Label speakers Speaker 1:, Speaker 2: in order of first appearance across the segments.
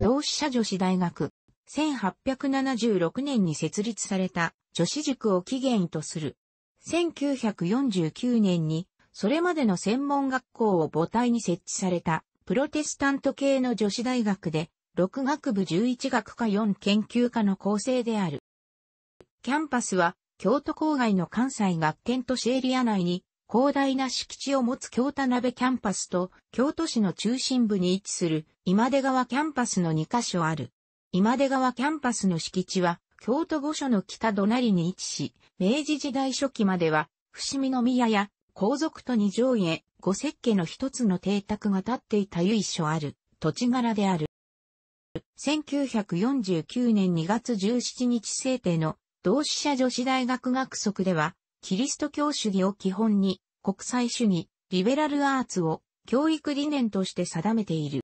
Speaker 1: 同志社女子大学、1876年に設立された女子塾を起源とする。1949年に、それまでの専門学校を母体に設置された、プロテスタント系の女子大学で、6学部11学科4研究科の構成である。キャンパスは、京都郊外の関西学研都市エリア内に広大な敷地を持つ京田辺キャンパスと、京都市の中心部に位置する今出川キャンパスの2カ所ある。今出川キャンパスの敷地は、京都御所の北隣に位置し、明治時代初期までは、伏見宮や皇族と二条へ御石家の一つの邸宅が建っていた由緒ある土地柄である。1949年2月17日制定の同志社女子大学学則では、キリスト教主義を基本に、国際主義、リベラルアーツを教育理念として定めている。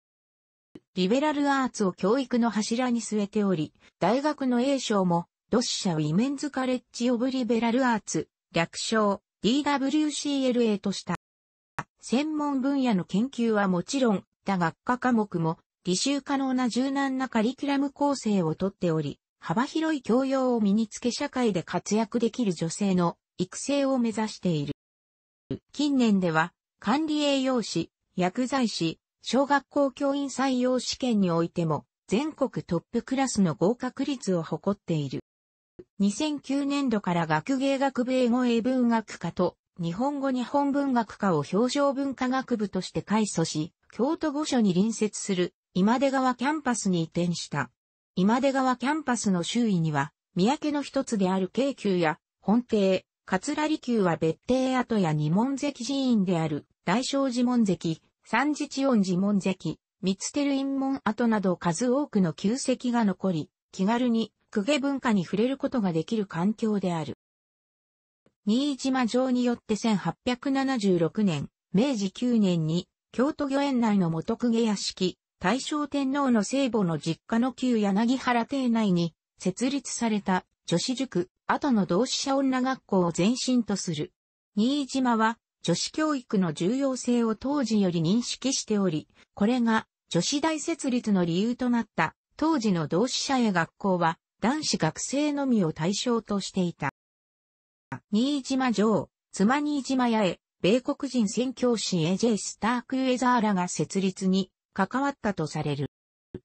Speaker 1: リベラルアーツを教育の柱に据えており、大学の英称も、ロシアウィメンズカレッジオブリベラルアーツ、略称 DWCLA とした。専門分野の研究はもちろん、他学科科目も、履修可能な柔軟なカリキュラム構成をとっており、幅広い教養を身につけ社会で活躍できる女性の育成を目指している。近年では、管理栄養士、薬剤師、小学校教員採用試験においても、全国トップクラスの合格率を誇っている。2009年度から学芸学部英語英文学科と日本語日本文学科を表彰文化学部として改組し、京都御所に隣接する今出川キャンパスに移転した。今出川キャンパスの周囲には、三宅の一つである京急や本邸、桂離宮は別邸跡や二門関寺院である、大正寺門関、三寺地音寺門関、三つてる院門跡など数多くの旧跡が残り、気軽に、公家文化に触れることができる環境である。新島城によって1876年、明治9年に、京都御苑内の元公家屋敷、大正天皇の聖母の実家の旧柳原邸内に設立された女子塾、後の同志社女学校を前身とする。新島は女子教育の重要性を当時より認識しており、これが女子大設立の理由となった当時の同志社へ学校は男子学生のみを対象としていた。新島城、妻新島屋へ、米国人宣教師 AJ スタークウェザーらが設立に関わったとされる。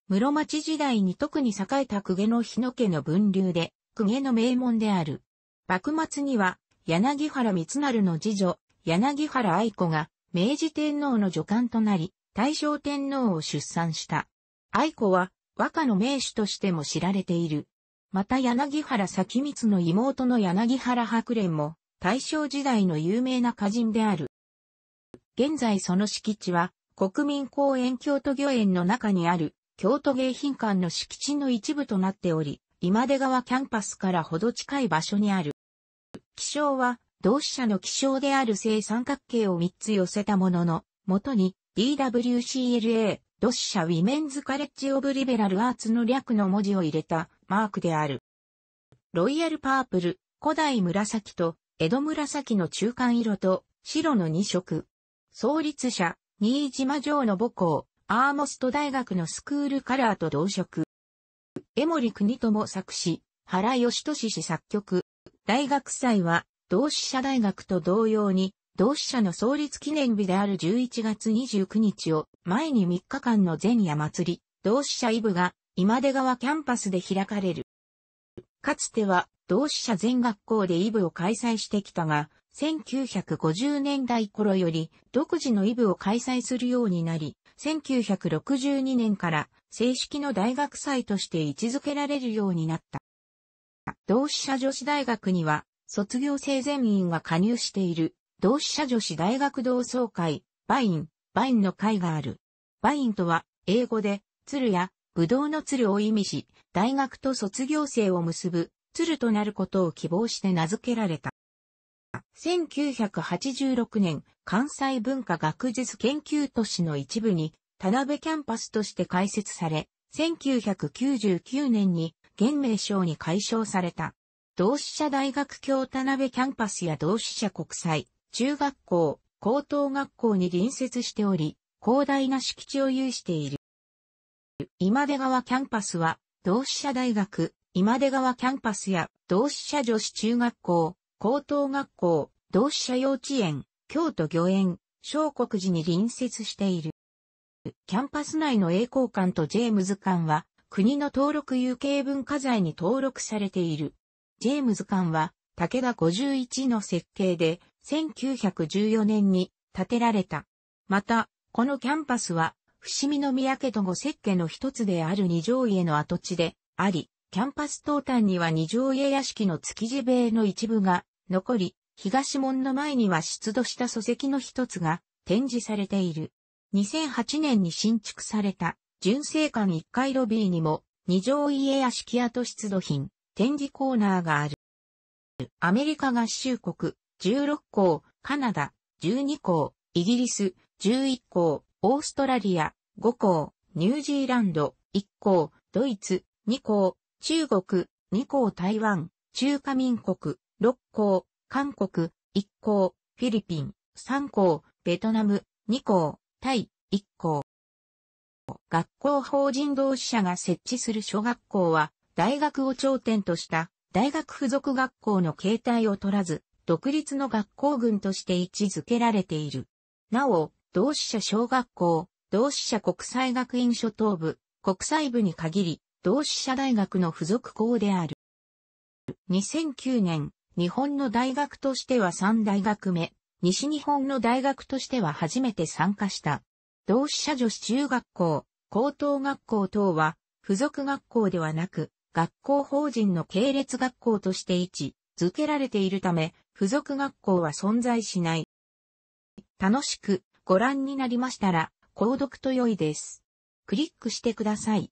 Speaker 1: 室町時代に特に栄えた公家の日野家の分流で、公家の名門である。幕末には、柳原三成の次女、柳原愛子が、明治天皇の助官となり、大正天皇を出産した。愛子は、和歌の名手としても知られている。また柳原咲光の妹の柳原白蓮も、大正時代の有名な歌人である。現在その敷地は、国民公園京都御苑の中にある、京都迎賓館の敷地の一部となっており、今出川キャンパスからほど近い場所にある。気象は、同志社の気象である正三角形を3つ寄せたものの、元に DWCLA、同志社ウィメンズカレッジオブリベラルアーツの略の文字を入れたマークである。ロイヤルパープル、古代紫と江戸紫の中間色と白の2色。創立者、新島城の母校、アーモスト大学のスクールカラーと同色。江森国友作詞、原義俊氏作曲、大学祭は、同志社大学と同様に、同志社の創立記念日である11月29日を前に3日間の前夜祭り、同志社イブが今出川キャンパスで開かれる。かつては同志社全学校でイブを開催してきたが、1950年代頃より独自のイブを開催するようになり、1962年から正式の大学祭として位置づけられるようになった。同志社女子大学には、卒業生全員が加入している、同志社女子大学同窓会、バイン、バインの会がある。バインとは、英語で、鶴や、ぶどうの鶴を意味し、大学と卒業生を結ぶ、鶴となることを希望して名付けられた。1986年、関西文化学術研究都市の一部に、田辺キャンパスとして開設され、1999年に、現名称に改称された。同志社大学教田辺キャンパスや同志社国際、中学校、高等学校に隣接しており、広大な敷地を有している。今出川キャンパスは、同志社大学、今出川キャンパスや同志社女子中学校、高等学校、同志社幼稚園、京都御苑、小国寺に隣接している。キャンパス内の栄光館とジェームズ館は、国の登録有形文化財に登録されている。ジェームズ館は、武田51の設計で、1914年に建てられた。また、このキャンパスは、伏見宮家とご設計の一つである二条家の跡地であり、キャンパス東端には二条家屋敷の築地塀の一部が残り、東門の前には出土した礎石の一つが展示されている。2008年に新築された純正館1階ロビーにも二条家屋敷跡出土品展示コーナーがある。アメリカ合衆国16校、カナダ12校、イギリス11校、オーストラリア5校、ニュージーランド1校、ドイツ2校、中国、二項台湾、中華民国、六項、韓国、一項、フィリピン、三項、ベトナム、二項、タイ、一項。学校法人同志社が設置する小学校は、大学を頂点とした大学付属学校の形態を取らず、独立の学校群として位置づけられている。なお、同志社小学校、同志社国際学院初等部、国際部に限り、同志社大学の付属校である。2009年、日本の大学としては3大学目、西日本の大学としては初めて参加した。同志社女子中学校、高等学校等は、付属学校ではなく、学校法人の系列学校として位置付けられているため、付属学校は存在しない。楽しくご覧になりましたら、購読と良いです。クリックしてください。